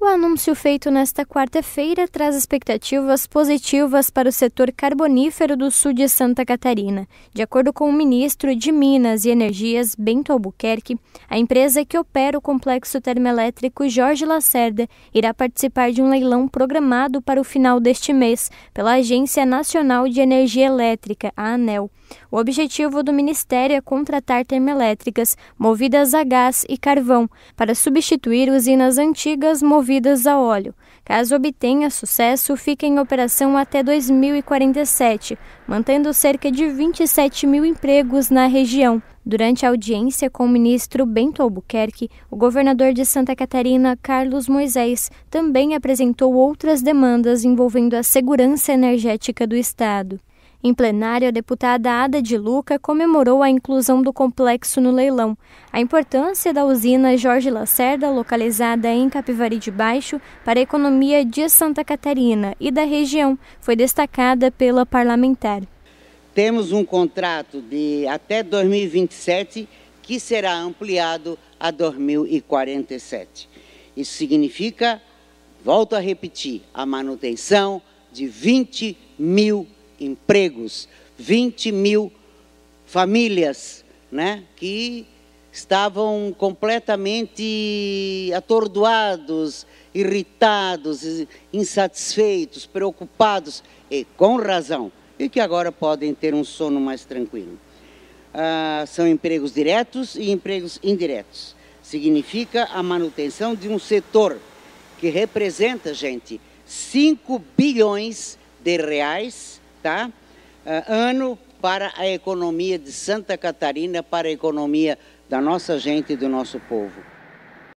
O anúncio feito nesta quarta-feira traz expectativas positivas para o setor carbonífero do sul de Santa Catarina. De acordo com o ministro de Minas e Energias, Bento Albuquerque, a empresa que opera o complexo termoelétrico Jorge Lacerda irá participar de um leilão programado para o final deste mês pela Agência Nacional de Energia Elétrica, a ANEL. O objetivo do ministério é contratar termoelétricas movidas a gás e carvão para substituir usinas antigas movidas movidas a óleo. Caso obtenha sucesso, fica em operação até 2047, mantendo cerca de 27 mil empregos na região. Durante a audiência com o ministro Bento Albuquerque, o governador de Santa Catarina, Carlos Moisés, também apresentou outras demandas envolvendo a segurança energética do Estado. Em plenário, a deputada Ada de Luca comemorou a inclusão do complexo no leilão, a importância da usina Jorge Lacerda, localizada em Capivari de Baixo, para a economia de Santa Catarina e da região, foi destacada pela parlamentar. Temos um contrato de até 2027 que será ampliado a 2047. Isso significa, volto a repetir, a manutenção de 20 mil empregos, 20 mil famílias né, que estavam completamente atordoados, irritados, insatisfeitos, preocupados, e com razão, e que agora podem ter um sono mais tranquilo. Ah, são empregos diretos e empregos indiretos. Significa a manutenção de um setor que representa, gente, 5 bilhões de reais tá? Ah, ano para a economia de Santa Catarina, para a economia da nossa gente e do nosso povo.